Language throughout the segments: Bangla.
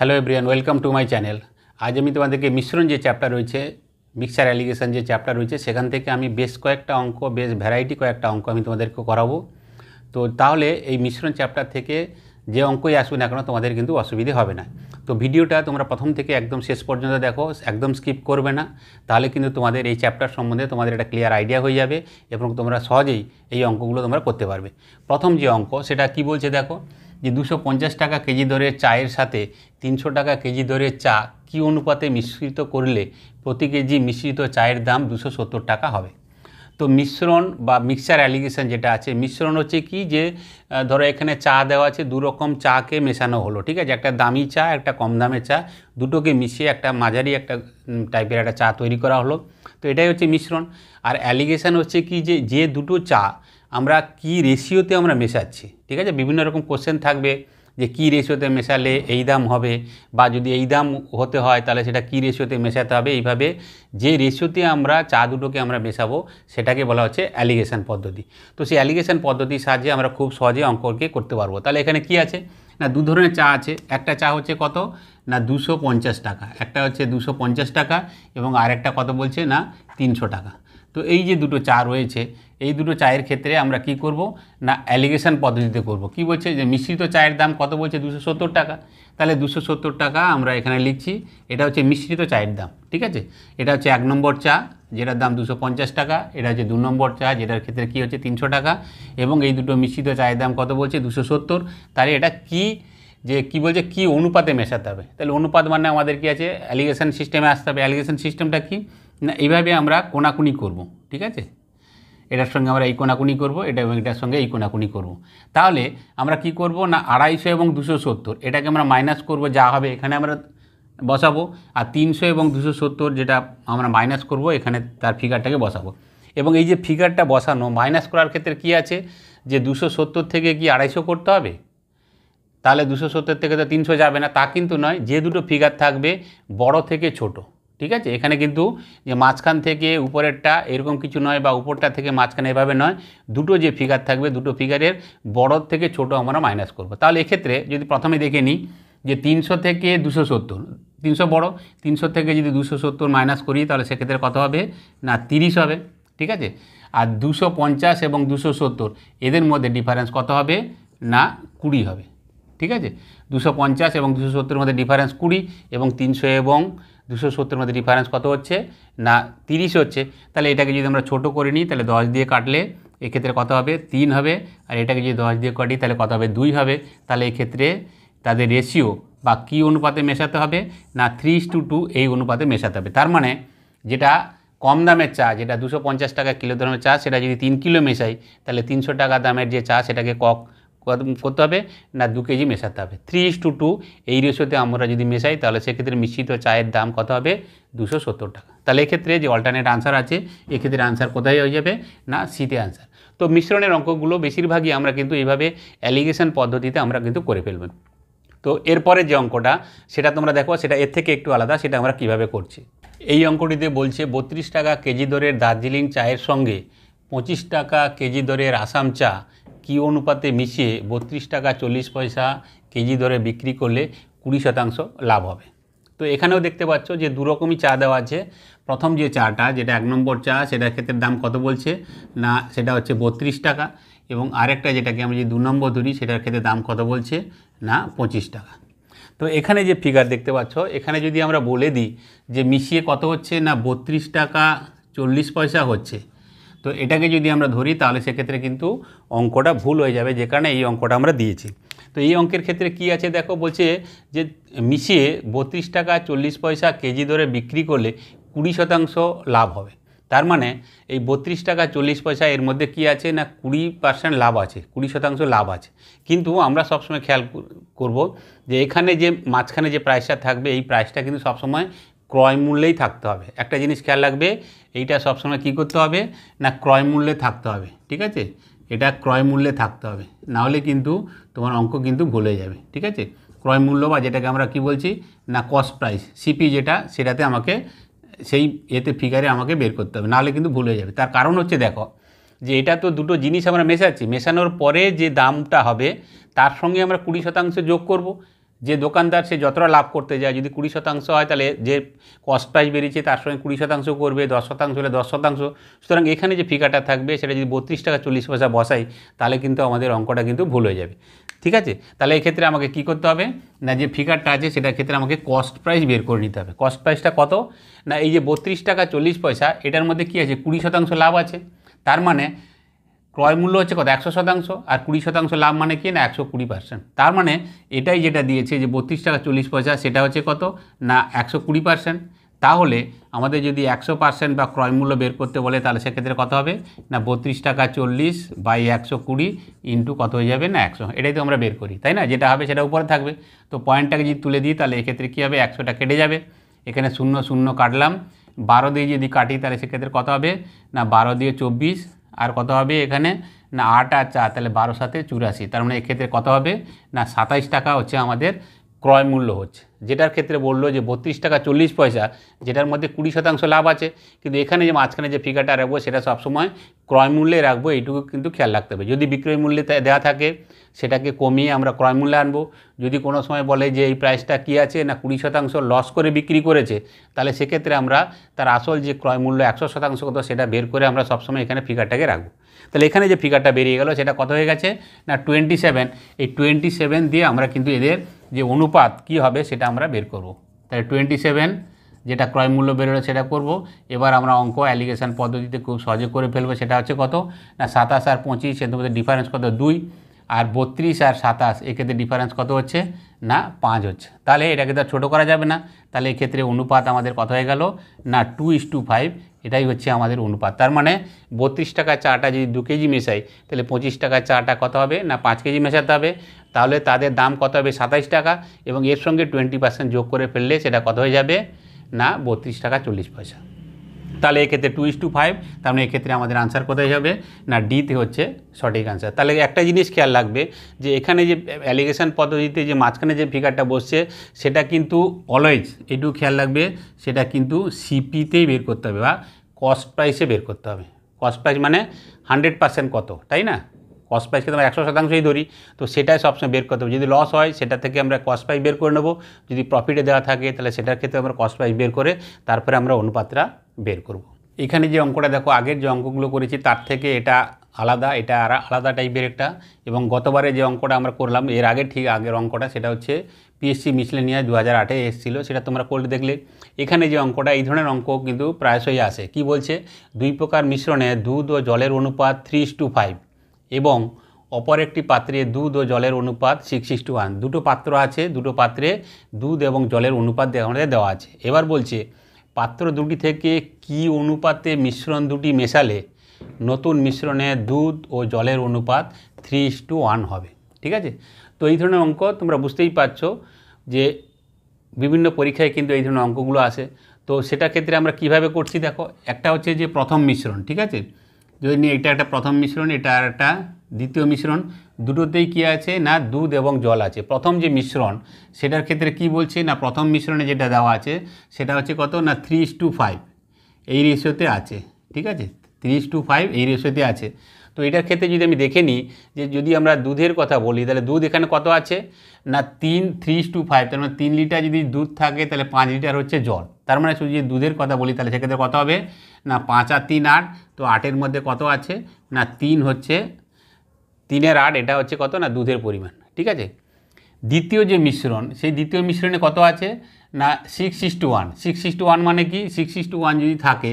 Hello everyone welcome to my channel আজ আমি তোমাদেরকে মিশ্রণ যে চ্যাপ্টার রয়েছে মিক্সার অ্যালিগেশন যে চ্যাপ্টার রয়েছে সেখান থেকে আমি বেশ কয়েকটা অঙ্ক বেশ ভ্যারাইটি কয়েকটা অঙ্ক আমি তোমাদেরকে করাবো তো তাহলে এই মিশ্রণ চ্যাপ্টার থেকে যে অঙ্কই আসবে না কেন তোমাদের কিন্তু অসুবিধে হবে না তো ভিডিওটা তোমরা প্রথম থেকে একদম শেষ পর্যন্ত দেখো একদম স্কিপ করবে না তাহলে কিন্তু তোমাদের এই চ্যাপ্টার সম্বন্ধে তোমাদের একটা ক্লিয়ার আইডিয়া হয়ে যাবে এবং তোমরা সহজেই এই অঙ্কগুলো তোমরা করতে পারবে প্রথম যে অঙ্ক সেটা কি বলছে দেখো যে দুশো টাকা কেজি দরের চায়ের সাথে তিনশো টাকা কেজি দরের চা কি অনুপাতে মিশ্রিত করলে প্রতি কেজি মিশ্রিত চায়ের দাম দুশো টাকা হবে তো মিশ্রণ বা মিক্সচার অ্যালিগেশন যেটা আছে মিশ্রণ হচ্ছে কি যে ধরো এখানে চা দেওয়া আছে দু রকম চাকে মেশানো হলো ঠিক আছে একটা দামি চা একটা কম দামে চা দুটোকে মিশিয়ে একটা মাঝারি একটা টাইপের একটা চা তৈরি করা হলো তো এটাই হচ্ছে মিশ্রণ আর অ্যালিগেশন হচ্ছে কি যে যে দুটো চা আমরা কি রেশিওতে আমরা মেশাচ্ছি ঠিক আছে বিভিন্ন রকম কোশ্চেন থাকবে যে কি রেশিওতে মেশালে এই দাম হবে বা যদি এই দাম হতে হয় তাহলে সেটা কি রেশিওতে মেশাতে হবে এইভাবে যে রেশিওতে আমরা চা দুটোকে আমরা মেশাবো সেটাকে বলা হচ্ছে অ্যালিগেশন পদ্ধতি তো সেই অ্যালিগেশন পদ্ধতির সাহায্যে আমরা খুব সহজে অঙ্ককে করতে পারবো তাহলে এখানে কি আছে না দু ধরনের চা আছে একটা চা হচ্ছে কত না দুশো টাকা একটা হচ্ছে দুশো টাকা এবং আরেকটা কত বলছে না তিনশো টাকা তো এই যে দুটো চা রয়েছে এই দুটো চায়ের ক্ষেত্রে আমরা কি করব না অ্যালিগেশন পদ্ধতিতে করব কি বলছে যে মিশ্রিত চায়ের দাম কত বলছে দুশো সত্তর টাকা তাহলে দুশো সত্তর টাকা আমরা এখানে লিখছি এটা হচ্ছে মিশ্রিত চায়ের দাম ঠিক আছে এটা হচ্ছে এক নম্বর চা যেটার দাম দুশো পঞ্চাশ টাকা এটা হচ্ছে দু নম্বর চা যেটার ক্ষেত্রে কি হচ্ছে তিনশো টাকা এবং এই দুটো মিশ্রিত চায়ের দাম কত বলছে দুশো সত্তর তাহলে এটা কি যে কি বলছে কি অনুপাতে মেশাতে হবে তাহলে অনুপাত মানে আমাদের কি আছে অ্যালিগেশন সিস্টেমে আসতে হবে অ্যালিগেশন সিস্টেমটা কি না এইভাবে আমরা কোনাকুনি করব ঠিক আছে এটার সঙ্গে আমরা এই কোনাকুনি করব এটা এবং এটার সঙ্গে এই কোনাকুনি করব তাহলে আমরা কি করব না আড়াইশো এবং দুশো সত্তর এটাকে আমরা মাইনাস করব যা হবে এখানে আমরা বসাবো আর তিনশো এবং দুশো সত্তর যেটা আমরা মাইনাস করব এখানে তার ফিগারটাকে বসাবো এবং এই যে ফিগারটা বসানো মাইনাস করার ক্ষেত্রে কি আছে যে দুশো সত্তর থেকে কি আড়াইশো করতে হবে তাহলে দুশো সত্তর থেকে তো তিনশো যাবে না তা কিন্তু নয় যে দুটো ফিগার থাকবে বড় থেকে ছোটো ঠিক আছে এখানে কিন্তু যে মাঝখান থেকে উপরেরটা এরকম কিছু নয় বা উপরটা থেকে মাঝখানে এভাবে নয় দুটো যে ফিগার থাকবে দুটো ফিগারের বড় থেকে ছোট আমরা মাইনাস করব তাহলে এক্ষেত্রে যদি প্রথমে দেখে নিই যে তিনশো থেকে দুশো সত্তর তিনশো বড়ো তিনশো থেকে যদি দুশো সত্তর মাইনাস করি তাহলে সেক্ষেত্রে কত হবে না তিরিশ হবে ঠিক আছে আর দুশো পঞ্চাশ এবং দুশো সত্তর এদের মধ্যে ডিফারেন্স কত হবে না কুড়ি হবে ঠিক আছে দুশো পঞ্চাশ এবং দুশো সত্তরের মধ্যে ডিফারেন্স কুড়ি এবং তিনশো এবং দুশো সত্তর মধ্যে ডিফারেন্স কত হচ্ছে না তিরিশ হচ্ছে তাহলে এটাকে যদি আমরা ছোটো করে নিই তাহলে দশ দিয়ে কাটলে এক্ষেত্রে কত হবে তিন হবে আর এটাকে যদি দশ দিয়ে কাটি তাহলে কত হবে দুই হবে তাহলে এক্ষেত্রে তাদের রেশিও বা কি অনুপাতে মেশাতে হবে না থ্রি টু টু এই অনুপাতে মেশাতে হবে তার মানে যেটা কম দামের চা যেটা দুশো পঞ্চাশ টাকা কিলো দামের চা সেটা যদি তিন কিলো মেশাই তাহলে তিনশো টাকা দামের যে চা সেটাকে কক করতে হবে না দু কেজি মেশাতে হবে থ্রি ইস টু টু এই রেশিওতে আমরা যদি মেশাই তাহলে সেক্ষেত্রে মিশ্রিত চায়ের দাম কত হবে দুশো সত্তর টাকা তাহলে এক্ষেত্রে যে অল্টারনেট আনসার আছে এক্ষেত্রে আনসার কোথায় হয়ে যাবে না সিতে আনসার তো মিশ্রণের অঙ্কগুলো বেশিরভাগই আমরা কিন্তু এইভাবে অ্যালিগেশন পদ্ধতিতে আমরা কিন্তু করে ফেলব তো এরপরে যে অঙ্কটা সেটা তোমরা দেখো সেটা এর থেকে একটু আলাদা সেটা আমরা কিভাবে করছি এই অঙ্কটিতে বলছে বত্রিশ টাকা কেজি দরের দার্জিলিং চায়ের সঙ্গে পঁচিশ টাকা কেজি দরের আসাম চা কি অনুপাতে মিশিয়ে বত্রিশ টাকা চল্লিশ পয়সা কেজি দরে বিক্রি করলে কুড়ি শতাংশ লাভ হবে তো এখানেও দেখতে পাচ্ছ যে দুরকমই চা দেওয়া আছে প্রথম যে চাটা যেটা এক নম্বর চা সেটার ক্ষেত্রে দাম কত বলছে না সেটা হচ্ছে বত্রিশ টাকা এবং আরেকটা যেটাকে আমি যে দু নম্বর ধরি সেটার ক্ষেত্রে দাম কত বলছে না পঁচিশ টাকা তো এখানে যে ফিগার দেখতে পাচ্ছ এখানে যদি আমরা বলে দিই যে মিশিয়ে কত হচ্ছে না বত্রিশ টাকা চল্লিশ পয়সা হচ্ছে তো এটাকে যদি আমরা ধরি তাহলে সেক্ষেত্রে কিন্তু অঙ্কটা ভুল হয়ে যাবে যে কারণে এই অঙ্কটা আমরা দিয়েছি তো এই অঙ্কের ক্ষেত্রে কি আছে দেখো বলছে যে মিশিয়ে বত্রিশ টাকা চল্লিশ পয়সা কেজি দরে বিক্রি করলে কুড়ি শতাংশ লাভ হবে তার মানে এই বত্রিশ টাকা চল্লিশ পয়সা এর মধ্যে কি আছে না কুড়ি পার্সেন্ট লাভ আছে কুড়ি শতাংশ লাভ আছে কিন্তু আমরা সবসময় খেয়াল করব যে এখানে যে মাঝখানে যে প্রাইসটা থাকবে এই প্রাইসটা কিন্তু সবসময় ক্রয় মূল্যেই থাকতে হবে একটা জিনিস খেয়াল রাখবে এইটা সবসময় কী করতে হবে না ক্রয় মূল্যে থাকতে হবে ঠিক আছে এটা ক্রয় মূল্যে থাকতে হবে নাহলে কিন্তু তোমার অঙ্ক কিন্তু ভুলে যাবে ঠিক আছে ক্রয় মূল্য বা যেটাকে আমরা কি বলছি না কস্ট প্রাইস সিপি যেটা সেটাতে আমাকে সেই এতে ফিগারে আমাকে বের করতে হবে নাহলে কিন্তু ভুলে যাবে তার কারণ হচ্ছে দেখো যে এটা তো দুটো জিনিস আমরা মেশাচ্ছি মেশানোর পরে যে দামটা হবে তার সঙ্গে আমরা কুড়ি শতাংশ যোগ করব যে দোকানদার সে যতটা লাভ করতে যায় যদি কুড়ি শতাংশ হয় তাহলে যে কস্ট প্রাইস বেরিয়েছে তার সঙ্গে কুড়ি শতাংশ করবে দশ শতাংশ হলে দশ শতাংশ সুতরাং এখানে যে ফিকাটা থাকবে সেটা যদি বত্রিশ টাকা চল্লিশ পয়সা বসাই তাহলে কিন্তু আমাদের অঙ্কটা কিন্তু ভুল হয়ে যাবে ঠিক আছে তাহলে এক্ষেত্রে আমাকে কি করতে হবে না যে ফিগারটা আছে সেটার ক্ষেত্রে আমাকে কস্ট প্রাইস বের করে নিতে হবে কস্ট প্রাইসটা কত না এই যে বত্রিশ টাকা চল্লিশ পয়সা এটার মধ্যে কি আছে কুড়ি শতাংশ লাভ আছে তার মানে ক্রয় মূল্য হচ্ছে কত একশো শতাংশ আর কুড়ি শতাংশ লাভ মানে কি না একশো কুড়ি পার্সেন্ট তার মানে এটাই যেটা দিয়েছে যে বত্রিশ টাকা চল্লিশ পয়সা সেটা হচ্ছে কত না একশো কুড়ি পার্সেন্ট তাহলে আমাদের যদি একশো পার্সেন্ট বা ক্রয় মূল্য বের করতে বলে তাহলে সেক্ষেত্রে কত হবে না বত্রিশ টাকা চল্লিশ বাই একশো কুড়ি ইন্টু কত হয়ে যাবে না একশো এটাই তো আমরা বের করি তাই না যেটা হবে সেটা উপরে থাকবে তো পয়েন্টটাকে যদি তুলে দিই তাহলে এক্ষেত্রে কী হবে একশোটা কেটে যাবে এখানে শূন্য শূন্য কাটলাম বারো দিয়ে যদি কাটি তাহলে সেক্ষেত্রে কত হবে না বারো দিয়ে চব্বিশ আর কত হবে এখানে না আট আর চার তাহলে বারো সাথে চুরাশি তার মানে এক্ষেত্রে কত হবে না সাতাইশ টাকা হচ্ছে আমাদের ক্রয় মূল্য হচ্ছে যেটার ক্ষেত্রে বললো যে বত্রিশ টাকা চল্লিশ পয়সা যেটার মধ্যে কুড়ি শতাংশ লাভ আছে কিন্তু এখানে যে মাঝখানে যে ফিগারটা রাখবো সেটা সবসময় ক্রয় মূল্যে রাখবো এইটুকু কিন্তু খেয়াল রাখতে হবে যদি বিক্রয় মূল্যে দেওয়া থাকে সেটাকে কমিয়ে আমরা ক্রয় মূল্যে আনবো যদি কোনো সময় বলে যে এই প্রাইসটা কী আছে না কুড়ি শতাংশ লস করে বিক্রি করেছে তাহলে সেক্ষেত্রে আমরা তার আসল যে ক্রয় মূল্য একশো শতাংশ কত সেটা বের করে আমরা সবসময় এখানে ফিগারটাকে রাখবো তাহলে এখানে যে ফিগারটা বেরিয়ে গেল সেটা কত হয়ে গেছে না টোয়েন্টি সেভেন এই টোয়েন্টি সেভেন দিয়ে আমরা কিন্তু এদের যে অনুপাত কি হবে সেটা আমরা বের করব তাহলে টোয়েন্টি সেভেন যেটা ক্রয় মূল্য বেরোলো সেটা করব এবার আমরা অঙ্ক অ্যালিগেশন পদ্ধতিতে খুব সহজে করে ফেলবো সেটা হচ্ছে কত না সাতাশ আর পঁচিশ এর মধ্যে ডিফারেন্স কত দুই আর বত্রিশ আর সাতাশ এক্ষেত্রে ডিফারেন্স কত হচ্ছে না পাঁচ হচ্ছে তাহলে এটাকে তো ছোটো করা যাবে না তাহলে এক্ষেত্রে অনুপাত আমাদের কত হয়ে গেল না টু ইস টু ফাইভ এটাই হচ্ছে আমাদের অনুপাত তার মানে বত্রিশ টাকা চাটা যদি দু কেজি মেশাই তাহলে পঁচিশ টাকা চাটা কত হবে না পাঁচ কেজি মেশাতে হবে তাহলে তাদের দাম কত হবে সাতাইশ টাকা এবং এর সঙ্গে টোয়েন্টি পার্সেন্ট যোগ করে ফেললে সেটা কত হয়ে যাবে না বত্রিশ টাকা চল্লিশ পয়সা তাহলে এক্ষেত্রে টু ইস টু ফাইভ তার মানে এক্ষেত্রে আমাদের আনসার কোথায় হবে না ডিতে হচ্ছে সঠিক আনসার তাহলে একটা জিনিস খেয়াল রাখবে যে এখানে যে অ্যালিগেশন পদ্ধতিতে যে মাঝখানে যে ফিগারটা বসছে সেটা কিন্তু অলওয়েজ এটুকু খেয়াল রাখবে সেটা কিন্তু সিপিতেই বের করতে হবে বা কস্ট প্রাইসে বের করতে হবে কস্ট প্রাইস মানে হান্ড্রেড পার্সেন্ট কত তাই না কস্ট প্রাইসকে আমরা একশো শতাংশই ধরি তো সেটাই সবসময় বের করতে হবে যদি লস হয় সেটা থেকে আমরা কস্ট প্রাইস বের করে নেবো যদি প্রফিটে দেওয়া থাকে তাহলে সেটার ক্ষেত্রে আমরা কস্ট প্রাইস বের করে তারপরে আমরা অনুপাতটা বের করব। এখানে যে অঙ্কটা দেখো আগের যে অঙ্কগুলো করেছি তার থেকে এটা আলাদা এটা আর আলাদা টাইপের একটা এবং গতবারে যে অঙ্কটা আমরা করলাম এর আগে ঠিক আগের অঙ্কটা সেটা হচ্ছে পিএসসি নিয়ে দু হাজার আটে এসেছিল সেটা তোমরা করলে দেখলে এখানে যে অঙ্কটা এই ধরনের অঙ্ক কিন্তু প্রায়শই আসে কি বলছে দুই প্রকার মিশ্রণে দুধ ও জলের অনুপাত থ্রি টু ফাইভ এবং অপর একটি পাত্রে দুধ ও জলের অনুপাত সিক্স সিক্স টু ওয়ান দুটো পাত্র আছে দুটো পাত্রে দুধ এবং জলের অনুপাত আমাদের দেওয়া আছে এবার বলছে পাত্র দুটি থেকে কি অনুপাতে মিশ্রণ দুটি মেশালে নতুন মিশ্রণে দুধ ও জলের অনুপাত থ্রি ইস টু ওয়ান হবে ঠিক আছে তো এই ধরনের অঙ্ক তোমরা বুঝতেই পারছো যে বিভিন্ন পরীক্ষায় কিন্তু এই ধরনের অঙ্কগুলো আসে তো সেটা ক্ষেত্রে আমরা কিভাবে করছি দেখো একটা হচ্ছে যে প্রথম মিশ্রণ ঠিক আছে যদি নিয়ে এটা একটা প্রথম মিশ্রণ এটা একটা দ্বিতীয় মিশ্রণ দুটোতেই কি আছে না দুধ এবং জল আছে প্রথম যে মিশ্রণ সেটার ক্ষেত্রে কি বলছে না প্রথম মিশ্রণে যেটা দেওয়া আছে সেটা হচ্ছে কত না থ্রি টু ফাইভ এই রেশিওতে আছে ঠিক আছে থ্রি টু ফাইভ এই রেশিওতে আছে তো এটার ক্ষেত্রে যদি আমি দেখে নিই যে যদি আমরা দুধের কথা বলি তাহলে দুধ এখানে কত আছে না তিন থ্রি টু ফাইভ তার মানে তিন লিটার যদি দুধ থাকে তাহলে পাঁচ লিটার হচ্ছে জল তার মানে যদি দুধের কথা বলি তাহলে সেক্ষেত্রে কত হবে না পাঁচ আর তিন আট তো আটের মধ্যে কত আছে না তিন হচ্ছে তিনের আট এটা হচ্ছে কত না দুধের পরিমাণ ঠিক আছে দ্বিতীয় যে মিশ্রণ সেই দ্বিতীয় মিশ্রণে কত আছে না six six to one six six one মানে কি সিক্স সিক্স টু ওয়ান যদি থাকে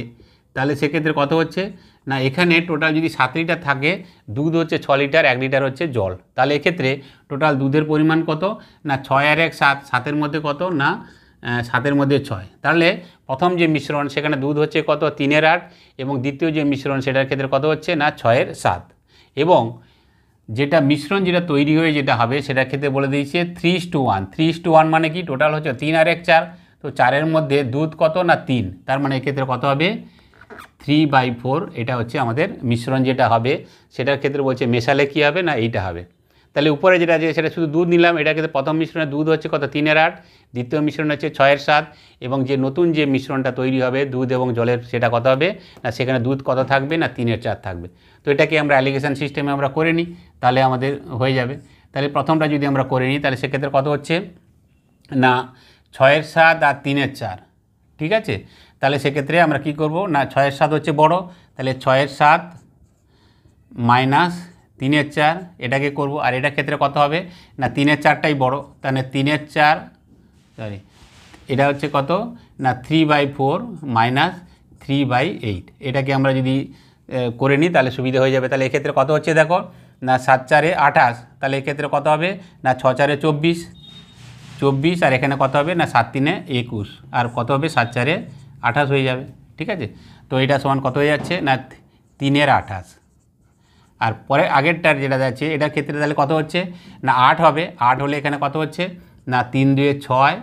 তাহলে সেক্ষেত্রে কত হচ্ছে না এখানে টোটাল যদি সাত লিটার থাকে দুধ হচ্ছে ছ লিটার এক লিটার হচ্ছে জল তাহলে এক্ষেত্রে টোটাল দুধের পরিমাণ কত না ছয় আর এক সাত সাতের মধ্যে কত না সাতের মধ্যে ছয় তাহলে প্রথম যে মিশ্রণ সেখানে দুধ হচ্ছে কত তিনের আট এবং দ্বিতীয় যে মিশ্রণ সেটার ক্ষেত্রে কত হচ্ছে না ছয়ের সাত এবং যেটা মিশ্রণ যেটা তৈরি হয়ে যেটা হবে সেটা খেতে বলে দিয়েছে three two one three two one মানে কি টোটাল হচ্ছে তিন আর এক চার তো চারের মধ্যে দুধ কত না তিন তার মানে এক্ষেত্রে কত হবে থ্রি বাই ফোর এটা হচ্ছে আমাদের মিশ্রণ যেটা হবে সেটার ক্ষেত্রে বলছে মেশালে কী হবে না এইটা হবে তাহলে উপরে যেটা আছে সেটা শুধু দুধ নিলাম এটা কিন্তু প্রথম মিশ্রণে দুধ হচ্ছে কত তিনের আট দ্বিতীয় মিশ্রণ হচ্ছে ছয়ের সাত এবং যে নতুন যে মিশ্রণটা তৈরি হবে দুধ এবং জলের সেটা কত হবে না সেখানে দুধ কত থাকবে না তিনের চার থাকবে তো এটাকে আমরা অ্যালিগেশন সিস্টেমে আমরা করে নিই তাহলে আমাদের হয়ে যাবে তাহলে প্রথমটা যদি আমরা করে নিই তাহলে সেক্ষেত্রে কত হচ্ছে না ছয়ের সাত আর তিনের চার ঠিক আছে তাহলে সেক্ষেত্রে আমরা কি করব না ছয়ের সাত হচ্ছে বড় তাহলে ছয়ের সাত মাইনাস তিনের চার এটাকে করব আর এটা ক্ষেত্রে কত হবে না তিনের চারটাই বড় তাহলে তিনের চার সরি এটা হচ্ছে কত না three by four minus three by eight এটাকে আমরা যদি করে নিই তাহলে সুবিধা হয়ে যাবে তাহলে এক্ষেত্রে কত হচ্ছে দেখো না সাত চারে আঠাশ তাহলে এক্ষেত্রে কত হবে না ছ চারে চব্বিশ চব্বিশ আর এখানে কত হবে না সাত তিনে একুশ আর কত হবে সাত চারে আঠাশ হয়ে যাবে ঠিক আছে তো এটা সমান কত হয়ে যাচ্ছে না তিনের আঠাশ আর পরে আগেরটার যেটা যাচ্ছে এটার ক্ষেত্রে তাহলে কত হচ্ছে না আট হবে আট হলে এখানে কত হচ্ছে না তিন দুয়ে ছয়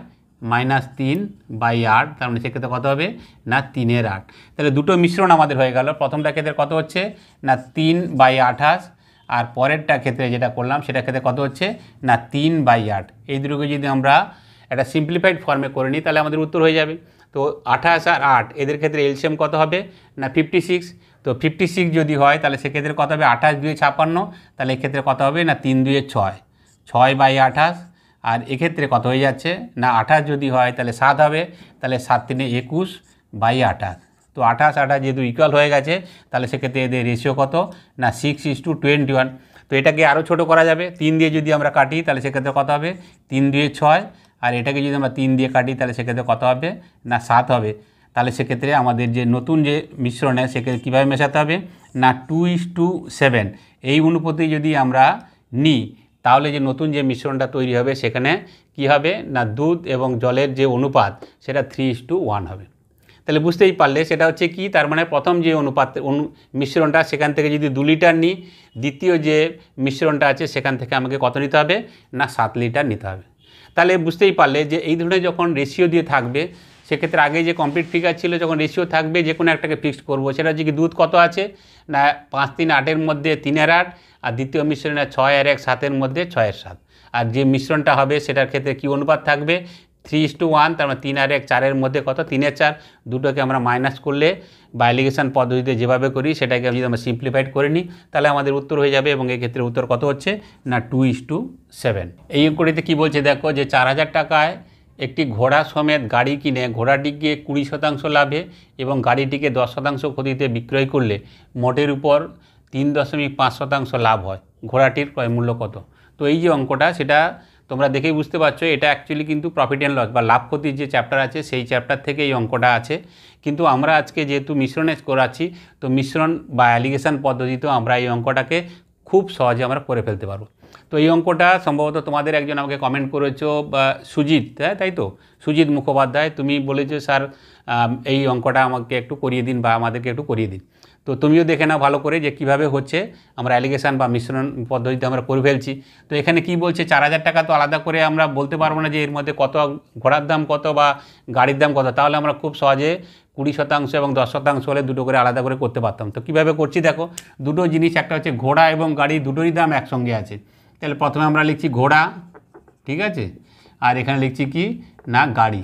মাইনাস তিন বাই আট তার মানে সেক্ষেত্রে কত হবে না তিনের আট তাহলে দুটো মিশ্রণ আমাদের হয়ে গেল প্রথমটা ক্ষেত্রে কত হচ্ছে না তিন বাই আঠাশ আর পরেরটা ক্ষেত্রে যেটা করলাম সেটা ক্ষেত্রে কত হচ্ছে না তিন বাই আট এই দুটোকে যদি আমরা একটা সিম্পলিফাইড ফর্মে করে নিই তাহলে আমাদের উত্তর হয়ে যাবে তো আঠাশ আর আট এদের ক্ষেত্রে এলসিএম কত হবে না ফিফটি সিক্স তো ফিফটি সিক্স যদি হয় তাহলে সেক্ষেত্রে কত হবে আঠাশ দুয়ে ছাপান্ন তাহলে এক্ষেত্রে কত হবে না তিন দুয়ে ছয় ছয় বাই আঠাশ আর এক্ষেত্রে কত হয়ে যাচ্ছে না আঠাশ যদি হয় তাহলে সাত হবে তাহলে সাত তিনে একুশ বাই আঠাশ তো আঠাশ আঠাশ যেহেতু ইকুয়াল হয়ে গেছে তাহলে সেক্ষেত্রে এদের রেশিও কত না six is to twenty one তো এটাকে আরও ছোটো করা যাবে তিন দিয়ে যদি আমরা কাটি তাহলে সেক্ষেত্রে কত হবে তিন দুয়ে ছয় আর এটাকে যদি আমরা তিন দিয়ে কাটি তাহলে সেক্ষেত্রে কত হবে না সাত হবে তাহলে সেক্ষেত্রে আমাদের যে নতুন যে মিশ্রণে সেক্ষেত্রে কীভাবে মেশাতে হবে না টু ইস টু সেভেন এই অনুপাতে যদি আমরা নিই তাহলে যে নতুন যে মিশ্রণটা তৈরি হবে সেখানে কি হবে না দুধ এবং জলের যে অনুপাত সেটা থ্রি ইস টু ওয়ান হবে তাহলে বুঝতেই পারলে সেটা হচ্ছে কি তার মানে প্রথম যে অনুপাত অনু মিশ্রণটা সেখান থেকে যদি দু লিটার নিই দ্বিতীয় যে মিশ্রণটা আছে সেখান থেকে আমাকে কত নিতে হবে না সাত লিটার নিতে হবে তাহলে বুঝতেই পারলে যে এই ধরনের যখন রেশিও দিয়ে থাকবে সেক্ষেত্রে আগে যে কমপ্লিট ফিগার ছিল যখন রেশিও থাকবে যে কোনো একটাকে ফিক্সড করবো সেটা হচ্ছে কি দুধ কত আছে না পাঁচ তিন আটের মধ্যে তিনের আট আর দ্বিতীয় মিশ্রণে ছয় আর এক সাতের মধ্যে ছয়ের সাত আর যে মিশ্রণটা হবে সেটার ক্ষেত্রে কী অনুপাত থাকবে থ্রি ইস টু ওয়ান তার মানে তিন আর এক চারের মধ্যে কত তিনের চার দুটোকে আমরা মাইনাস করলে বাইলিগেশন পদ্ধতিতে যেভাবে করি সেটাকে যদি আমরা সিম্পলিফাইড করে নিই তাহলে আমাদের উত্তর হয়ে যাবে এবং এক্ষেত্রে উত্তর কত হচ্ছে না টু ইস টু সেভেন এই অঙ্কটিতে কী বলছে দেখো যে চার হাজার টাকায় একটি ঘোড়া সমেত গাড়ি কিনে ঘোড়াটিকে কুড়ি শতাংশ লাভে এবং গাড়িটিকে দশ শতাংশ ক্ষতিতে বিক্রয় করলে মোটের উপর তিন দশমিক পাঁচ শতাংশ লাভ হয় ঘোড়াটির ক্রয়মূল্য কত তো এই যে অঙ্কটা সেটা তোমরা দেখেই বুঝতে পারছো এটা অ্যাকচুয়ালি কিন্তু প্রফিট অ্যান্ড লস বা লাভ ক্ষতির যে চ্যাপ্টার আছে সেই চ্যাপ্টার থেকে এই অঙ্কটা আছে কিন্তু আমরা আজকে যেহেতু মিশ্রণে করাচ্ছি তো মিশ্রণ বা অ্যালিগেশন পদ্ধতিতেও আমরা এই অঙ্কটাকে খুব সহজে আমরা করে ফেলতে পারবো তো এই অঙ্কটা সম্ভবত তোমাদের একজন আমাকে কমেন্ট করেছো বা সুজিত হ্যাঁ তাই তো সুজিত মুখোপাধ্যায় তুমি বলেছো স্যার এই অঙ্কটা আমাকে একটু করিয়ে দিন বা আমাদেরকে একটু করিয়ে দিন তো তুমিও দেখে নাও ভালো করে যে কিভাবে হচ্ছে আমরা অ্যালিগেশান বা মিশ্রণ পদ্ধতিতে আমরা করে ফেলছি তো এখানে কি বলছে চার হাজার টাকা তো আলাদা করে আমরা বলতে পারবো না যে এর মধ্যে কত ঘোড়ার দাম কত বা গাড়ির দাম কত তাহলে আমরা খুব সহজে কুড়ি শতাংশ এবং দশ শতাংশ হলে দুটো করে আলাদা করে করতে পারতাম তো কীভাবে করছি দেখো দুটো জিনিস একটা হচ্ছে ঘোড়া এবং গাড়ি দুটোই দাম একসঙ্গে আছে তাহলে প্রথমে আমরা লিখছি ঘোড়া ঠিক আছে আর এখানে লিখছি কি না গাড়ি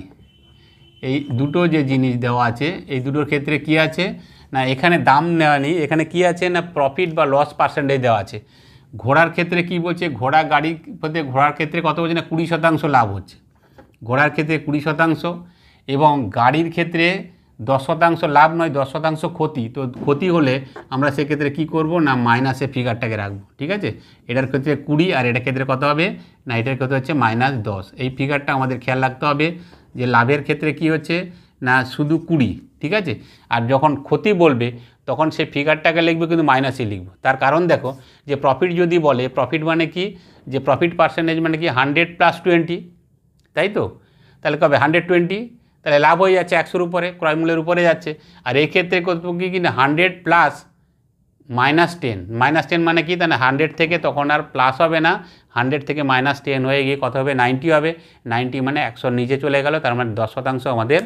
এই দুটো যে জিনিস দেওয়া আছে এই দুটোর ক্ষেত্রে কি আছে না এখানে দাম নেওয়া নেই এখানে কি আছে না প্রফিট বা লস পার্সেন্টেজ দেওয়া আছে ঘোড়ার ক্ষেত্রে কি বলছে ঘোড়া গাড়ির প্রতি ঘোড়ার ক্ষেত্রে কত বলছে না কুড়ি শতাংশ লাভ হচ্ছে ঘোড়ার ক্ষেত্রে কুড়ি শতাংশ এবং গাড়ির ক্ষেত্রে দশ শতাংশ লাভ নয় দশ শতাংশ ক্ষতি তো ক্ষতি হলে আমরা সেক্ষেত্রে কি করব না মাইনাসে ফিগারটাকে রাখবো ঠিক আছে এটার ক্ষেত্রে কুড়ি আর এটার ক্ষেত্রে কত হবে না এটার ক্ষেত্রে হচ্ছে মাইনাস দশ এই ফিগারটা আমাদের খেয়াল রাখতে হবে যে লাভের ক্ষেত্রে কি হচ্ছে না শুধু কুড়ি ঠিক আছে আর যখন ক্ষতি বলবে তখন সে ফিগারটাকে লিখবে কিন্তু মাইনাসে লিখব তার কারণ দেখো যে প্রফিট যদি বলে প্রফিট মানে কি যে প্রফিট পার্সেন্টেজ মানে কি হান্ড্রেড প্লাস টোয়েন্টি তাই তো তাহলে কবে হান্ড্রেড টোয়েন্টি তাহলে লাভ হয়ে যাচ্ছে একশোর উপরে ক্রয় মূল্যের উপরে যাচ্ছে আর এক্ষেত্রে কর্তৃপক্ষ কিন্তু hundred plus minus ten minus ten মানে কি তাহলে হান্ড্রেড থেকে তখন আর প্লাস হবে না হান্ড্রেড থেকে মাইনাস টেন হয়ে গিয়ে কত হবে নাইনটি হবে নাইনটি মানে একশোর নিচে চলে গেল তার মানে দশ শতাংশ আমাদের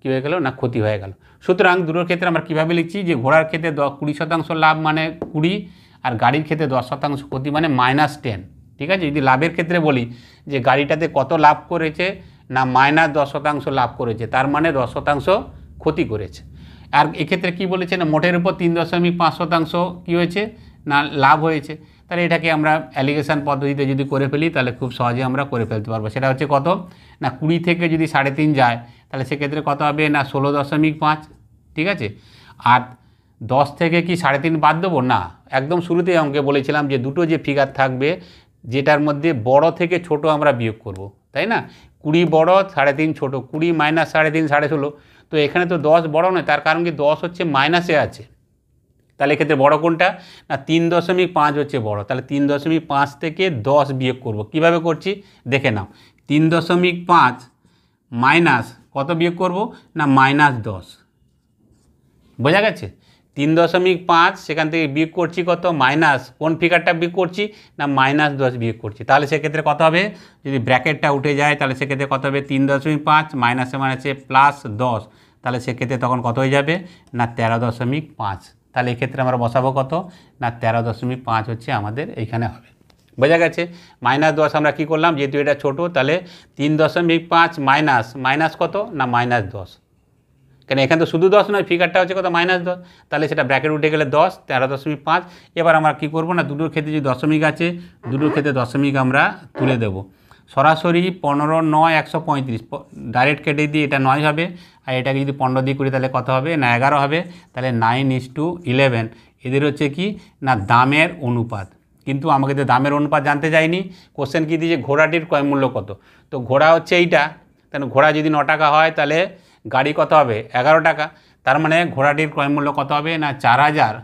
কী হয়ে গেল না ক্ষতি হয়ে গেল সুতরাং দুটোর ক্ষেত্রে আমরা কীভাবে লিখছি যে ঘোড়ার ক্ষেত্রে দশ কুড়ি শতাংশ লাভ মানে কুড়ি আর গাড়ির ক্ষেত্রে দশ শতাংশ ক্ষতি মানে মাইনাস টেন ঠিক আছে যদি লাভের ক্ষেত্রে বলি যে গাড়িটাতে কত লাভ করেছে না মাইনাস দশ শতাংশ লাভ করেছে তার মানে দশ শতাংশ ক্ষতি করেছে আর এক্ষেত্রে কি বলেছে না মোটের উপর তিন দশমিক পাঁচ শতাংশ কী হয়েছে না লাভ হয়েছে তাহলে এটাকে আমরা অ্যালিগেশন পদ্ধতিতে যদি করে ফেলি তাহলে খুব সহজে আমরা করে ফেলতে পারবো সেটা হচ্ছে কত না কুড়ি থেকে যদি সাড়ে তিন যায় তাহলে সেক্ষেত্রে কত হবে না ষোলো দশমিক পাঁচ ঠিক আছে আর দশ থেকে কি সাড়ে তিন বাদ দেবো না একদম শুরুতেই আমাকে বলেছিলাম যে দুটো যে ফিগার থাকবে যেটার মধ্যে বড় থেকে ছোট আমরা বিয়োগ করব তাই না কুড়ি বড় সাড়ে তিন ছোটো কুড়ি মাইনাস সাড়ে তিন সাড়ে ষোলো তো এখানে তো দশ বড় নয় তার কারণ কি দশ হচ্ছে মাইনাসে আছে তাহলে এক্ষেত্রে বড় কোনটা না তিন দশমিক পাঁচ হচ্ছে বড় তাহলে তিন দশমিক পাঁচ থেকে দশ বিয়োগ করব কিভাবে করছি দেখে নাও তিন দশমিক পাঁচ মাইনাস কত বিয়োগ করব না মাইনাস দশ বোঝা গেছে তিন দশমিক পাঁচ সেখান থেকে বিয়োগ করছি কত মাইনাস কোন ফিগারটা বিয়োগ করছি না মাইনাস দশ বিয়োগ করছি তাহলে সেক্ষেত্রে কত হবে যদি ব্র্যাকেটটা উঠে যায় তাহলে সেক্ষেত্রে কত হবে তিন দশমিক পাঁচ মাইনাসে মাইনাসে প্লাস দশ তাহলে সেক্ষেত্রে তখন কত হয়ে যাবে না তেরো দশমিক পাঁচ তাহলে এক্ষেত্রে আমরা বসাবো কত না তেরো দশমিক পাঁচ হচ্ছে আমাদের এইখানে হবে বোঝা গেছে মাইনাস দশ আমরা কী করলাম যেহেতু এটা ছোটো তাহলে তিন দশমিক পাঁচ মাইনাস মাইনাস কত না মাইনাস দশ কেন এখানে তো শুধু দশ নয় ফিগারটা হচ্ছে কত মাইনাস দশ তাহলে সেটা ব্র্যাকেট উঠে গেলে দশ তেরো দশমিক পাঁচ এবার আমরা কী করবো না দুটোর ক্ষেত্রে যদি দশমিক আছে দুটোর ক্ষেত্রে দশমিক আমরা তুলে দেব সরাসরি পনেরো নয় একশো পঁয়ত্রিশ ডাইরেক্ট কেটে দিয়ে এটা নয় হবে আর এটাকে যদি পনেরো দিয়ে করি তাহলে কত হবে না এগারো হবে তাহলে নাইন ইস টু ইলেভেন এদের হচ্ছে কি না দামের অনুপাত কিন্তু আমাকে তো দামের অনুপাত জানতে চাইনি কোশ্চেন কী দিয়েছে ঘোড়াটির ক্রয় মূল্য কত তো ঘোড়া হচ্ছে এইটা কেন ঘোড়া যদি ন টাকা হয় তাহলে গাড়ি কত হবে এগারো টাকা তার মানে ঘোড়াটির ক্রয় মূল্য কত হবে না চার হাজার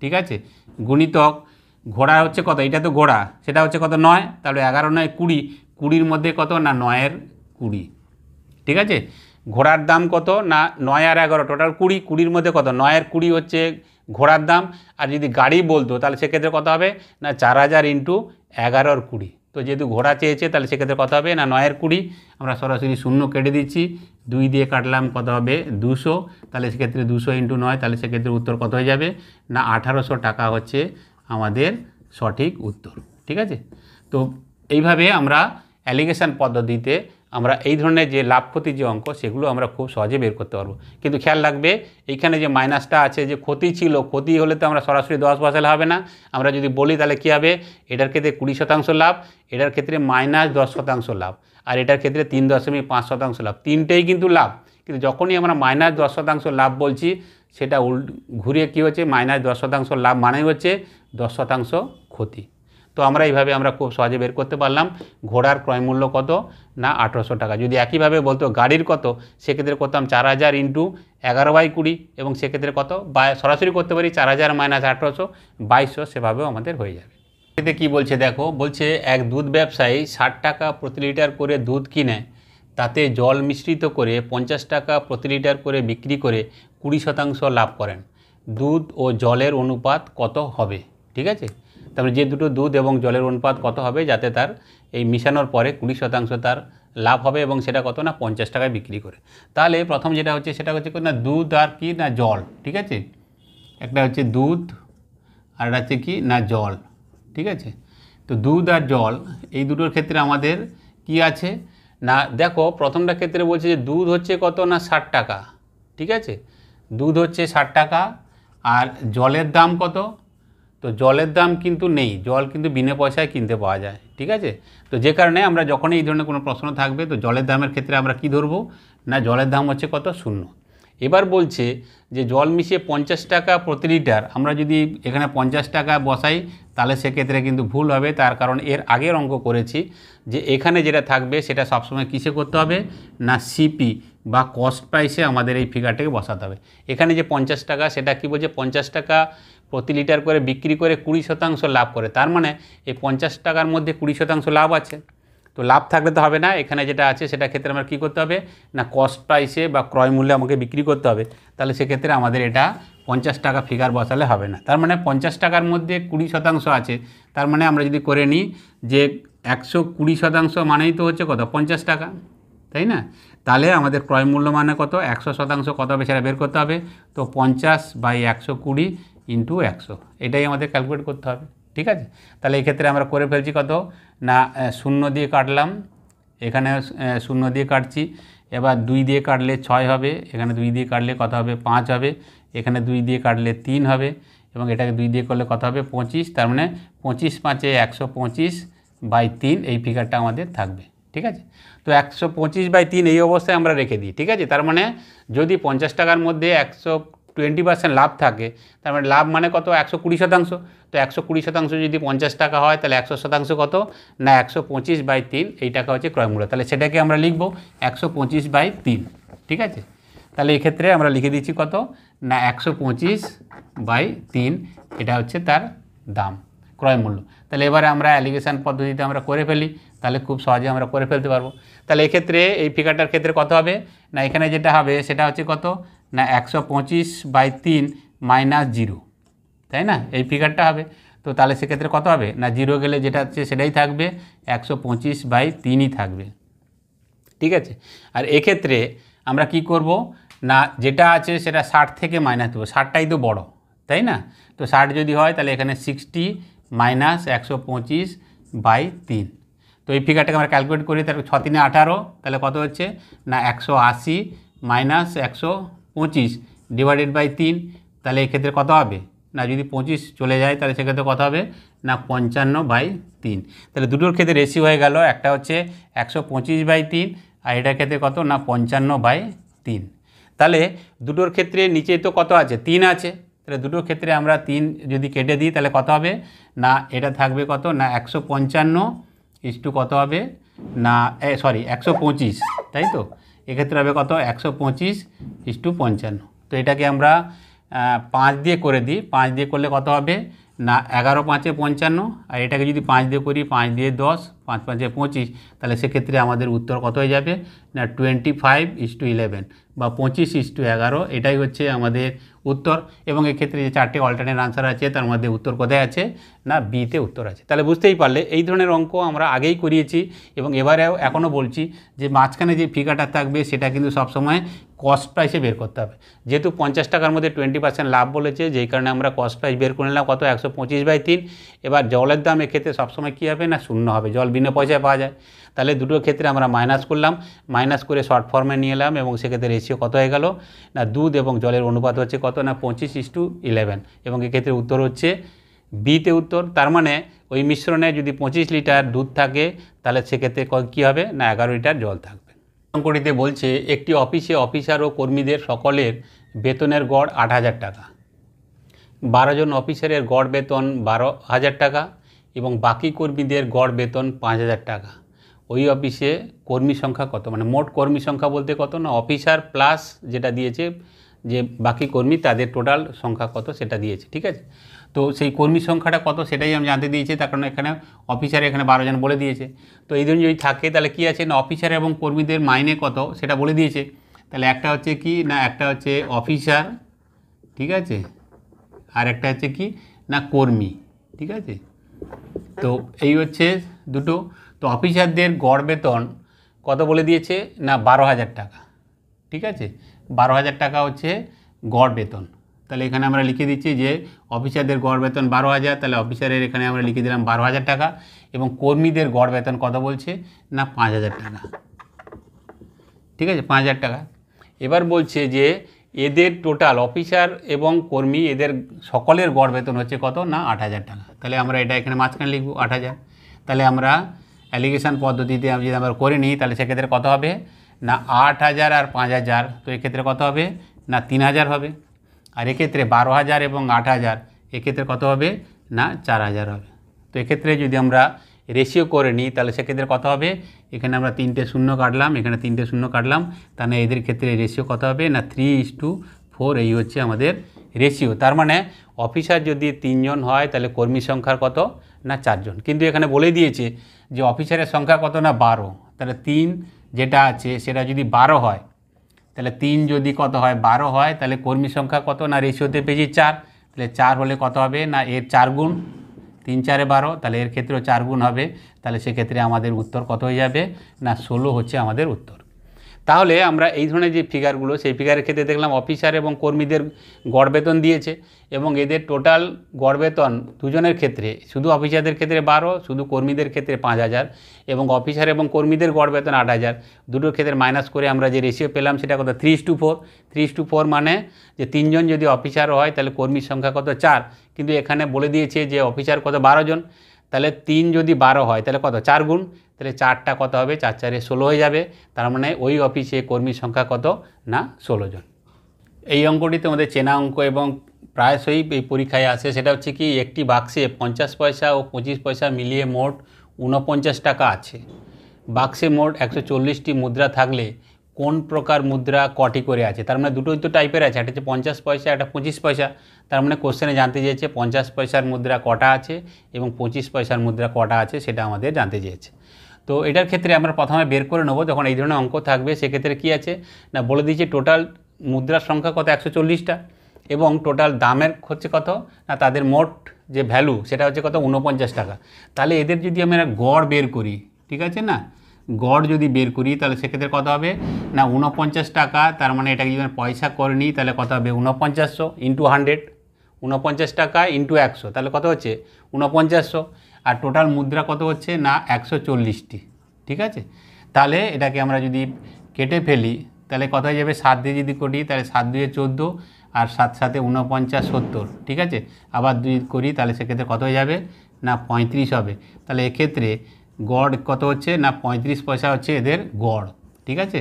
ঠিক আছে গুণিতক ঘোড়া হচ্ছে কত এটা তো ঘোড়া সেটা হচ্ছে কত নয় তাহলে এগারো নয় কুড়ি কুড়ির মধ্যে কত না নয়ের কুড়ি ঠিক আছে ঘোড়ার দাম কত না নয় আর এগারো টোটাল কুড়ি কুড়ির মধ্যে কত নয়ের কুড়ি হচ্ছে ঘোড়ার দাম আর যদি গাড়ি বলতো তাহলে সেক্ষেত্রে কত হবে না চার হাজার ইন্টু এগারোর কুড়ি তো যেহেতু ঘোড়া চেয়েছে তাহলে সেক্ষেত্রে কত হবে না নয়ের কুড়ি আমরা সরাসরি শূন্য কেটে দিচ্ছি দুই দিয়ে কাটলাম কত হবে দুশো তাহলে সেক্ষেত্রে দুশো ইন্টু নয় তাহলে সেক্ষেত্রে উত্তর কত হয়ে যাবে না আঠারোশো টাকা হচ্ছে আমাদের সঠিক উত্তর ঠিক আছে তো এইভাবে আমরা অ্যালিগেশন পদ্ধতিতে আমরা এই ধরনের যে লাভ ক্ষতির যে অঙ্ক সেগুলো আমরা খুব সহজে বের করতে পারবো কিন্তু খেয়াল রাখবে এইখানে যে মাইনাসটা আছে যে ক্ষতি ছিল ক্ষতি হলে তো আমরা সরাসরি দশ বসালে হবে না আমরা যদি বলি তাহলে কী হবে এটার ক্ষেত্রে কুড়ি শতাংশ লাভ এটার ক্ষেত্রে মাইনাস দশ শতাংশ লাভ আর এটার ক্ষেত্রে তিন দশমিক পাঁচ শতাংশ লাভ তিনটেই কিন্তু লাভ কিন্তু যখনই আমরা মাইনাস দশ শতাংশ লাভ বলছি সেটা উল ঘুরিয়ে কী হচ্ছে মাইনাস দশ শতাংশ লাভ মানে হচ্ছে দশ শতাংশ ক্ষতি তো আমরা এইভাবে আমরা খুব সহজে বের করতে পারলাম ঘোড়ার ক্রয়মূল্য কত না আঠেরোশো টাকা যদি একইভাবে বলতো গাড়ির কত সেক্ষেত্রে করতাম চার হাজার ইন্টু এগারো বাই কুড়ি এবং সেক্ষেত্রে কত বা সরাসরি করতে পারি চার হাজার মাইনাস আঠেরোশো বাইশশো সেভাবেও আমাদের হয়ে যাবে এতে কী বলছে দেখো বলছে এক দুধ ব্যবসায়ী ষাট টাকা প্রতি লিটার করে দুধ কিনে তাতে জল মিশ্রিত করে পঞ্চাশ টাকা প্রতি লিটার করে বিক্রি করে কুড়ি শতাংশ লাভ করেন দুধ ও জলের অনুপাত কত হবে ঠিক আছে তারপরে যে দুটো দুধ এবং জলের অনুপাত কত হবে যাতে তার এই মিশানোর পরে কুড়ি শতাংশ তার লাভ হবে এবং সেটা কত না পঞ্চাশ টাকায় বিক্রি করে তাহলে প্রথম যেটা হচ্ছে সেটা হচ্ছে না দুধ আর কি না জল ঠিক আছে একটা হচ্ছে দুধ আর একটা হচ্ছে কি না জল ঠিক আছে তো দুধ আর জল এই দুটোর ক্ষেত্রে আমাদের কি আছে না দেখো প্রথমটা ক্ষেত্রে বলছে যে দুধ হচ্ছে কত না ষাট টাকা ঠিক আছে দুধ হচ্ছে ষাট টাকা আর জলের দাম কত তো জলের দাম কিন্তু নেই জল কিন্তু বিনা পয়সায় কিনতে পাওয়া যায় ঠিক আছে তো যে কারণে আমরা যখনই এই ধরনের কোনো প্রশ্ন থাকবে তো জলের দামের ক্ষেত্রে আমরা কি ধরবো না জলের দাম হচ্ছে কত শূন্য এবার বলছে যে জল মিশিয়ে পঞ্চাশ টাকা প্রতি লিটার আমরা যদি এখানে পঞ্চাশ টাকা বসাই তাহলে সেক্ষেত্রে কিন্তু ভুল হবে তার কারণ এর আগের অঙ্ক করেছি যে এখানে যেটা থাকবে সেটা সবসময় কিসে করতে হবে না সিপি বা কস্ট প্রাইসে আমাদের এই ফিগারটাকে বসাতে হবে এখানে যে পঞ্চাশ টাকা সেটা কি বলছে পঞ্চাশ টাকা প্রতি লিটার করে বিক্রি করে কুড়ি শতাংশ লাভ করে তার মানে এই পঞ্চাশ টাকার মধ্যে কুড়ি শতাংশ লাভ আছে তো লাভ থাকলে তো হবে না এখানে যেটা আছে সেটা ক্ষেত্রে আমার কী করতে হবে না কস্ট প্রাইসে বা ক্রয় মূল্যে আমাকে বিক্রি করতে হবে তাহলে সেক্ষেত্রে আমাদের এটা পঞ্চাশ টাকা ফিগার বসালে হবে না তার মানে পঞ্চাশ টাকার মধ্যে কুড়ি শতাংশ আছে তার মানে আমরা যদি করে নিই যে একশো কুড়ি শতাংশ মানেই তো হচ্ছে কত পঞ্চাশ টাকা তাই না তাহলে আমাদের ক্রয় মূল্য মানে কত একশো শতাংশ কত হবে সেটা বের করতে হবে তো পঞ্চাশ বাই একশো কুড়ি ইন্টু একশো এটাই আমাদের ক্যালকুলেট করতে হবে ঠিক আছে তাহলে এক্ষেত্রে আমরা করে ফেলছি কত না শূন্য দিয়ে কাটলাম এখানে শূন্য দিয়ে কাটছি এবার দুই দিয়ে কাটলে ছয় হবে এখানে দুই দিয়ে কাটলে কত হবে পাঁচ হবে এখানে দুই দিয়ে কাটলে তিন হবে এবং এটাকে দুই দিয়ে করলে কত হবে পঁচিশ তার মানে পঁচিশ পাঁচে একশো পঁচিশ বাই তিন এই ফিগারটা আমাদের থাকবে ঠিক আছে তো একশো পঁচিশ বাই তিন এই অবস্থায় আমরা রেখে দিই ঠিক আছে তার মানে যদি পঞ্চাশ টাকার মধ্যে একশো টোয়েন্টি পার্সেন্ট লাভ থাকে তার মানে লাভ মানে কত একশো কুড়ি শতাংশ তো একশো কুড়ি শতাংশ যদি পঞ্চাশ টাকা হয় তাহলে একশো শতাংশ কত না একশো পঁচিশ বাই তিন এই টাকা হচ্ছে ক্রয়মূল্য তাহলে সেটাকে আমরা লিখব একশো পঁচিশ বাই তিন ঠিক আছে তাহলে এক্ষেত্রে আমরা লিখে দিচ্ছি কত না একশো পঁচিশ বাই তিন এটা হচ্ছে তার দাম ক্রয়মূল্য তাহলে এবারে আমরা অ্যালিগেশন পদ্ধতিতে আমরা করে ফেলি তাহলে খুব সহজে আমরা করে ফেলতে পারবো তাহলে এক্ষেত্রে এই ফিগারটার ক্ষেত্রে কত হবে না এখানে যেটা হবে সেটা হচ্ছে কত না একশো পঁচিশ বাই তিন মাইনাস জিরো তাই না এই ফিগারটা হবে তো তাহলে সেক্ষেত্রে কত হবে না জিরো গেলে যেটা হচ্ছে সেটাই থাকবে একশো পঁচিশ বাই তিনই থাকবে ঠিক আছে আর এক্ষেত্রে আমরা কি করব না যেটা আছে সেটা ষাট থেকে মাইনাস দেবো ষাটটাই তো বড় তাই না তো ষাট যদি হয় তাহলে এখানে সিক্সটি মাইনাস একশো পঁচিশ বাই তিন তো এই ফিগারটাকে আমরা ক্যালকুলেট করি তারপর ছ তিনে আঠারো তাহলে কত হচ্ছে না একশো আশি মাইনাস একশো পঁচিশ ডিভাইডেড বাই তিন তাহলে এক্ষেত্রে কত হবে না যদি পঁচিশ চলে যায় তাহলে সেক্ষেত্রে কত হবে না পঞ্চান্ন বাই তিন তাহলে দুটোর ক্ষেত্রে রেশি হয়ে গেল একটা হচ্ছে একশো পঁচিশ বাই তিন আর এটার ক্ষেত্রে কত না পঞ্চান্ন বাই তিন তাহলে দুটোর ক্ষেত্রে নিচে তো কত আছে তিন আছে তাহলে দুটোর ক্ষেত্রে আমরা তিন যদি কেটে দিই তাহলে কত হবে না এটা থাকবে কত না একশো পঞ্চান্ন ইস কত হবে না সরি একশো পঁচিশ তাই তো এক্ষেত্রে হবে কত একশো পঁচিশ ইস পঞ্চান্ন তো এটাকে আমরা পাঁচ দিয়ে করে দিই পাঁচ দিয়ে করলে কত হবে না এগারো পাঁচে পঞ্চান্ন আর এটাকে যদি পাঁচ দিয়ে করি পাঁচ দিয়ে দশ পাঁচ পাঁচে পঁচিশ তাহলে সেক্ষেত্রে আমাদের উত্তর কত হয়ে যাবে না twenty five is to eleven বা পঁচিশ ইস টু এগারো এটাই হচ্ছে আমাদের উত্তর এবং এক্ষেত্রে যে চারটে অল্টারনেট আনসার আছে তার মধ্যে উত্তর কোথায় আছে না বিতে উত্তর আছে তাহলে বুঝতেই পারলে এই ধরনের অঙ্ক আমরা আগেই করিয়েছি এবং এবারেও এখনও বলছি যে মাঝখানে যে ফিগারটা থাকবে সেটা কিন্তু সবসময় কস্ট প্রাইসে বের করতে হবে যেহেতু পঞ্চাশ টাকার মধ্যে টোয়েন্টি পার্সেন্ট লাভ বলেছে যেই কারণে আমরা কস্ট প্রাইস বের করে নিলাম কত একশো পঁচিশ বাই তিন এবার জলের দাম এক্ষেত্রে সবসময় কী হবে না শূন্য হবে জল বিনা পয়সায় পাওয়া যায় তাহলে দুটো ক্ষেত্রে আমরা মাইনাস করলাম মাইনাস করে শর্ট ফর্মে নিয়ে এলাম এবং সেক্ষেত্রে রেশিও কত হয়ে গেল না দুধ এবং জলের অনুপাত হচ্ছে কত না পঁচিশ ইস টু ইলেভেন এবং এক্ষেত্রে উত্তর হচ্ছে বিতে উত্তর তার মানে ওই মিশ্রণে যদি পঁচিশ লিটার দুধ থাকে তাহলে সেক্ষেত্রে কী হবে না এগারো লিটার জল থাকবে অঙ্কটিতে বলছে একটি অফিসে অফিসার ও কর্মীদের সকলের বেতনের গড় আট হাজার টাকা বারো জন অফিসারের গড় বেতন বারো হাজার টাকা এবং বাকি কর্মীদের গড় বেতন পাঁচ হাজার টাকা ওই অফিসে কর্মী সংখ্যা কত মানে মোট কর্মী সংখ্যা বলতে কত না অফিসার প্লাস যেটা দিয়েছে যে বাকি কর্মী তাদের টোটাল সংখ্যা কত সেটা দিয়েছে ঠিক আছে তো সেই কর্মী সংখ্যাটা কত সেটাই আমি জানতে দিয়েছি তার কারণ এখানে অফিসার এখানে বারো জন বলে দিয়েছে তো এই জন্য যদি থাকে তাহলে কী আছে না অফিসার এবং কর্মীদের মাইনে কত সেটা বলে দিয়েছে তাহলে একটা হচ্ছে কি না একটা হচ্ছে অফিসার ঠিক আছে আর একটা হচ্ছে কি না কর্মী ঠিক আছে তো এই হচ্ছে দুটো তো অফিসারদের গড় বেতন কত বলে দিয়েছে না বারো হাজার টাকা ঠিক আছে বারো হাজার টাকা হচ্ছে গড় বেতন তাহলে এখানে আমরা লিখে দিচ্ছি যে অফিসারদের গড় বেতন বারো হাজার তাহলে অফিসারের এখানে আমরা লিখে দিলাম বারো হাজার টাকা এবং কর্মীদের গড় বেতন কত বলছে না পাঁচ হাজার টাকা ঠিক আছে পাঁচ হাজার টাকা এবার বলছে যে এদের টোটাল অফিসার এবং কর্মী এদের সকলের গড় বেতন হচ্ছে কত না আট হাজার টাকা তাহলে আমরা এটা এখানে মাঝখানে লিখবো আট হাজার তাহলে আমরা অ্যালিগেশন পদ্ধতিতে আমি যদি আমরা করে নিই তাহলে সেক্ষেত্রে কত হবে না আট হাজার আর পাঁচ হাজার তো এক্ষেত্রে কত হবে না তিন হাজার হবে আর এক্ষেত্রে বারো হাজার এবং আট হাজার এক্ষেত্রে কত হবে না চার হাজার হবে তো এক্ষেত্রে যদি আমরা রেশিও করে নিই তাহলে সেক্ষেত্রে কত হবে এখানে আমরা তিনটে শূন্য কাটলাম এখানে তিনটে শূন্য কাটলাম তাহলে এদের ক্ষেত্রে রেশিও কত হবে না থ্রি ইস টু ফোর এই হচ্ছে আমাদের রেশিও তার মানে অফিসার যদি তিনজন হয় তাহলে কর্মী সংখ্যা কত না চারজন কিন্তু এখানে বলে দিয়েছে যে অফিসারের সংখ্যা কত না বারো তাহলে তিন যেটা আছে সেটা যদি বারো হয় তাহলে তিন যদি কত হয় বারো হয় তাহলে কর্মী সংখ্যা কত না রেশিওতে পেয়েছি চার তাহলে চার হলে কত হবে না এর চার গুণ তিন চারে বারো তাহলে এর ক্ষেত্রেও চার গুণ হবে তাহলে সেক্ষেত্রে আমাদের উত্তর কত হয়ে যাবে না ষোলো হচ্ছে আমাদের উত্তর তাহলে আমরা এই ধরনের যে ফিগারগুলো সেই ফিগারের ক্ষেত্রে দেখলাম অফিসার এবং কর্মীদের গড় বেতন দিয়েছে এবং এদের টোটাল গড় বেতন দুজনের ক্ষেত্রে শুধু অফিসারদের ক্ষেত্রে বারো শুধু কর্মীদের ক্ষেত্রে পাঁচ হাজার এবং অফিসার এবং কর্মীদের গড় বেতন আট হাজার দুটোর ক্ষেত্রে মাইনাস করে আমরা যে রেশিও পেলাম সেটা কত three two four three two four মানে যে তিনজন যদি অফিসার হয় তাহলে কর্মীর সংখ্যা কত চার কিন্তু এখানে বলে দিয়েছে যে অফিসার কত বারো জন তাহলে তিন যদি বারো হয় তাহলে কত চার গুণ তাহলে চারটা কত হবে চার চারে ষোলো হয়ে যাবে তার মানে ওই অফিসে কর্মীর সংখ্যা কত না ষোলো জন এই অঙ্কটি তোমাদের চেনা অঙ্ক এবং প্রায়শই এই পরীক্ষায় আসে সেটা হচ্ছে কি একটি বাক্সে পঞ্চাশ পয়সা ও পঁচিশ পয়সা মিলিয়ে মোট ঊনপঞ্চাশ টাকা আছে বাক্সে মোট একশো চল্লিশটি মুদ্রা থাকলে কোন প্রকার মুদ্রা কটি করে আছে তার মানে দুটোই তো টাইপের আছে একটা হচ্ছে পঞ্চাশ পয়সা একটা পঁচিশ পয়সা তার মানে কোশ্চেনে জানতে চেয়েছে পঞ্চাশ পয়সার মুদ্রা কটা আছে এবং পঁচিশ পয়সার মুদ্রা কটা আছে সেটা আমাদের জানতে চেয়েছে তো এটার ক্ষেত্রে আমরা প্রথমে বের করে নেবো যখন এই ধরনের অঙ্ক থাকবে সেক্ষেত্রে কী আছে না বলে দিয়েছি টোটাল মুদ্রার সংখ্যা কত একশো চল্লিশটা এবং টোটাল দামের হচ্ছে কত না তাদের মোট যে ভ্যালু সেটা হচ্ছে কত উনপঞ্চাশ টাকা তাহলে এদের যদি আমরা গড় বের করি ঠিক আছে না গড় যদি বের করি তাহলে সেক্ষেত্রে কত হবে না উনপঞ্চাশ টাকা তার মানে এটা যদি পয়সা করে নিই তাহলে কত হবে উনপঞ্চাশশো ইন্টু হান্ড্রেড উনপঞ্চাশ টাকা ইন্টু একশো তাহলে কত হচ্ছে উনপঞ্চাশশো আর টোটাল মুদ্রা কত হচ্ছে না একশো চল্লিশটি ঠিক আছে তাহলে এটাকে আমরা যদি কেটে ফেলি তাহলে কত হয়ে যাবে সাত দিয়ে যদি করি তাহলে সাত দুয়ে চোদ্দো আর সাত সাথে উনপঞ্চাশ সত্তর ঠিক আছে আবার দুই করি তাহলে সেক্ষেত্রে কত হয়ে যাবে না পঁয়ত্রিশ হবে তাহলে এক্ষেত্রে গড় কত হচ্ছে না পঁয়ত্রিশ পয়সা হচ্ছে এদের গড় ঠিক আছে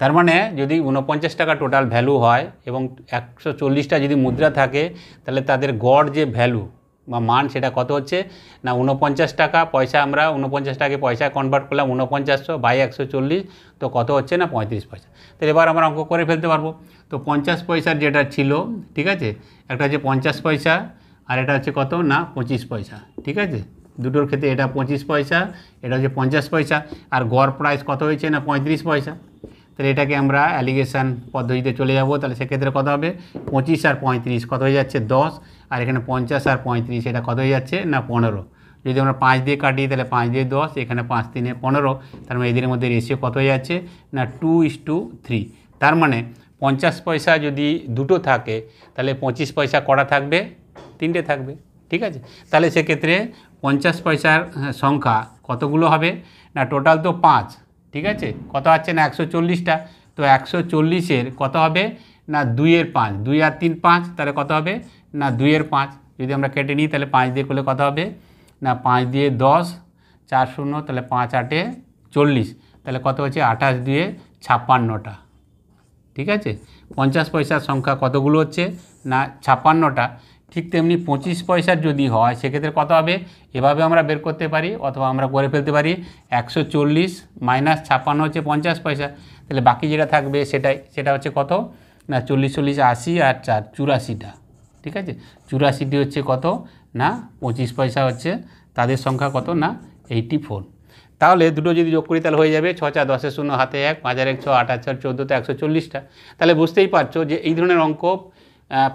তার মানে যদি উনপঞ্চাশ টাকা টোটাল ভ্যালু হয় এবং একশো চল্লিশটা যদি মুদ্রা থাকে তাহলে তাদের গড় যে ভ্যালু বা মান সেটা কত হচ্ছে না উনপঞ্চাশ টাকা পয়সা আমরা উনপঞ্চাশ টাকা পয়সা কনভার্ট করলাম উনপঞ্চাশশো বাই একশো চল্লিশ তো কত হচ্ছে না পঁয়ত্রিশ পয়সা তাহলে এবার আমরা অঙ্ক করে ফেলতে পারবো তো পঞ্চাশ পয়সার যেটা ছিল ঠিক আছে একটা হচ্ছে পঞ্চাশ পয়সা আর এটা হচ্ছে কত না পঁচিশ পয়সা ঠিক আছে দুটোর ক্ষেত্রে এটা পঁচিশ পয়সা এটা হচ্ছে পঞ্চাশ পয়সা আর গড় প্রাইস কত হয়েছে না পঁয়ত্রিশ পয়সা তাহলে এটাকে আমরা অ্যালিগেশান পদ্ধতিতে চলে যাব তাহলে সেক্ষেত্রে কত হবে পঁচিশ আর পঁয়ত্রিশ কত হয়ে যাচ্ছে দশ আর এখানে পঞ্চাশ আর পঁয়ত্রিশ এটা কত হয়ে যাচ্ছে না পনেরো যদি আমরা পাঁচ দিয়ে কাটি তাহলে পাঁচ দিয়ে দশ এখানে পাঁচ তিনে পনেরো তার মানে এদের মধ্যে রেশিও কত হয়ে যাচ্ছে না টু ইস টু থ্রি তার মানে পঞ্চাশ পয়সা যদি দুটো থাকে তাহলে পঁচিশ পয়সা কড়া থাকবে তিনটে থাকবে ঠিক আছে তাহলে সেক্ষেত্রে পঞ্চাশ পয়সার হ্যাঁ, সংখ্যা কতগুলো হবে না টোটাল তো পাঁচ ঠিক আছে কত আছে না একশো চল্লিশটা তো একশো চল্লিশের কত হবে না দুইয়ের পাঁচ দুই আর তিন পাঁচ তাহলে কত হবে না দুইয়ের পাঁচ যদি আমরা কেটে নিই তাহলে পাঁচ দিয়ে করলে কত হবে না পাঁচ দিয়ে দশ চার শূন্য তাহলে পাঁচ আটে চল্লিশ তাহলে কত হচ্ছে আঠাশ দিয়ে ছাপ্পান্নটা ঠিক আছে পঞ্চাশ পয়সার সংখ্যা কতগুলো হচ্ছে না ছাপ্পান্নটা ঠিক তেমনি পঁচিশ পয়সার যদি হয় সেক্ষেত্রে কত হবে এভাবে আমরা বের করতে পারি অথবা আমরা করে ফেলতে পারি একশো চল্লিশ মাইনাস ছাপ্পান্ন হচ্ছে পঞ্চাশ পয়সা তাহলে বাকি যেটা থাকবে সেটাই সেটা হচ্ছে কত না চল্লিশ চল্লিশ আশি আর চার চুরাশিটা ঠিক আছে চুরাশিটি হচ্ছে কত না পঁচিশ পয়সা হচ্ছে তাদের সংখ্যা কত না এইটি ফোর তাহলে দুটো যদি যোগ করি তাহলে হয়ে যাবে ছ চার দশের শূন্য হাতে এক পাঁচ হাজার একশো ছ আট হাজার চোদ্দোতে একশো চল্লিশটা তাহলে বুঝতেই পারছো যে এই ধরনের অঙ্ক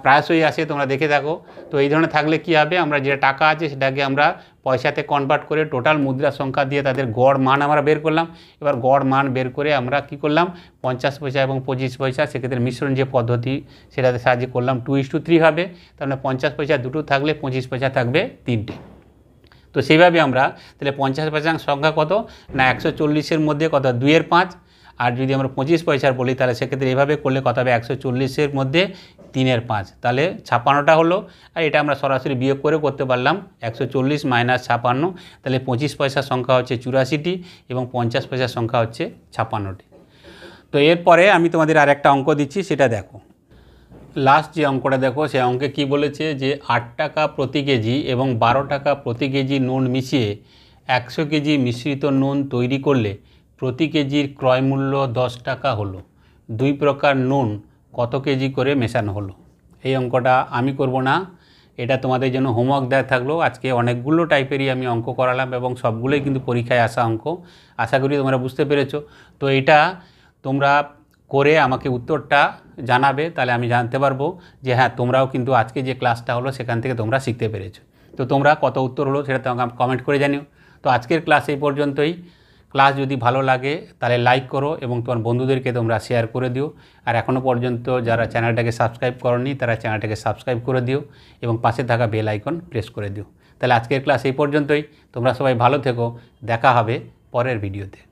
প্রায়শই আসে তোমরা দেখে থাকো তো এই ধরনের থাকলে কি হবে আমরা যে টাকা আছে সেটাকে আমরা পয়সাতে কনভার্ট করে টোটাল মুদ্রা সংখ্যা দিয়ে তাদের গড় মান আমরা বের করলাম এবার গড় মান বের করে আমরা কি করলাম পঞ্চাশ পয়সা এবং পঁচিশ পয়সা সেক্ষেত্রে মিশ্রণ যে পদ্ধতি সেটাতে সাহায্যে করলাম টু ইস টু থ্রি হবে তাহলে পঞ্চাশ পয়সা দুটো থাকলে পঁচিশ পয়সা থাকবে তিনটে তো সেইভাবে আমরা তাহলে পঞ্চাশ পয়সা সংখ্যা কত না একশো চল্লিশের মধ্যে কত দুইয়ের পাঁচ আর যদি আমরা পঁচিশ পয়সার বলি তাহলে সেক্ষেত্রে এভাবে করলে কত হবে একশো চল্লিশের মধ্যে তিনের পাঁচ তাহলে ছাপান্নটা হলো আর এটা আমরা সরাসরি বিয়োগ করে করতে পারলাম একশো চল্লিশ মাইনাস ছাপান্ন তাহলে পঁচিশ পয়সার সংখ্যা হচ্ছে চুরাশিটি এবং পঞ্চাশ পয়সার সংখ্যা হচ্ছে ছাপান্নটি তো এরপরে আমি তোমাদের আর একটা অঙ্ক দিচ্ছি সেটা দেখো লাস্ট যে অঙ্কটা দেখো সে অঙ্কে কি বলেছে যে আট টাকা প্রতি কেজি এবং বারো টাকা প্রতি কেজি নুন মিশিয়ে একশো কেজি মিশ্রিত নুন তৈরি করলে প্রতি কেজির ক্রয় মূল্য দশ টাকা হলো দুই প্রকার নুন কত কেজি করে মেশানো হলো এই অঙ্কটা আমি করব না এটা তোমাদের জন্য হোমওয়ার্ক দেওয়া থাকলো আজকে অনেকগুলো টাইপেরই আমি অঙ্ক করালাম এবং সবগুলোই কিন্তু পরীক্ষায় আসা অঙ্ক আশা করি তোমরা বুঝতে পেরেছ তো এটা তোমরা করে আমাকে উত্তরটা জানাবে তাহলে আমি জানতে পারবো যে হ্যাঁ তোমরাও কিন্তু আজকে যে ক্লাসটা হলো সেখান থেকে তোমরা শিখতে পেরেছো তো তোমরা কত উত্তর হলো সেটা তোমাকে কমেন্ট করে জানিও তো আজকের ক্লাস এই পর্যন্তই ক্লাস যদি ভালো লাগে তাহলে লাইক করো এবং তোমার বন্ধুদেরকে তোমরা শেয়ার করে দিও আর এখনও পর্যন্ত যারা চ্যানেলটাকে সাবস্ক্রাইব করনি তারা চ্যানেলটাকে সাবস্ক্রাইব করে দিও এবং পাশে থাকা বেল আইকন প্রেস করে দিও তাহলে আজকের ক্লাস এই পর্যন্তই তোমরা সবাই ভালো থেকো দেখা হবে পরের ভিডিওতে